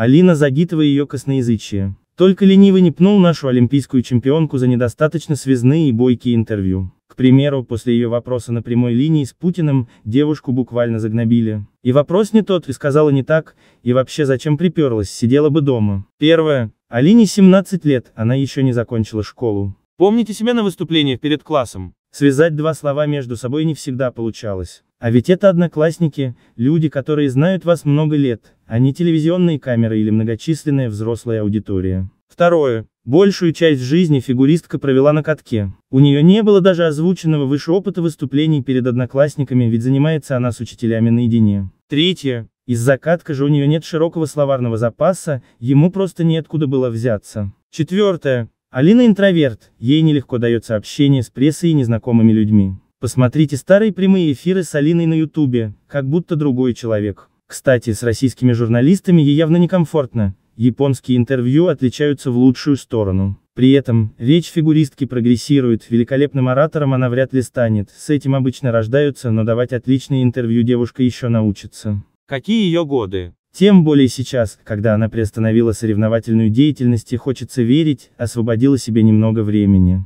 Алина Загитова и ее косноязычие. Только ленивый не пнул нашу олимпийскую чемпионку за недостаточно связные и бойкие интервью. К примеру, после ее вопроса на прямой линии с Путиным, девушку буквально загнобили. И вопрос не тот, и сказала не так, и вообще зачем приперлась, сидела бы дома. Первое. Алине 17 лет, она еще не закончила школу. Помните себя на выступлениях перед классом? Связать два слова между собой не всегда получалось. А ведь это одноклассники, люди, которые знают вас много лет, а не телевизионные камеры или многочисленная взрослая аудитория. Второе. Большую часть жизни фигуристка провела на катке. У нее не было даже озвученного выше опыта выступлений перед одноклассниками, ведь занимается она с учителями наедине. Третье. Из-за катка же у нее нет широкого словарного запаса, ему просто неоткуда было взяться. Четвертое. Алина интроверт, ей нелегко дается общение с прессой и незнакомыми людьми. Посмотрите старые прямые эфиры с Алиной на ютубе, как будто другой человек. Кстати, с российскими журналистами ей явно некомфортно, японские интервью отличаются в лучшую сторону. При этом, речь фигуристки прогрессирует, великолепным оратором она вряд ли станет, с этим обычно рождаются, но давать отличные интервью девушка еще научится. Какие ее годы? Тем более сейчас, когда она приостановила соревновательную деятельность и хочется верить, освободила себе немного времени.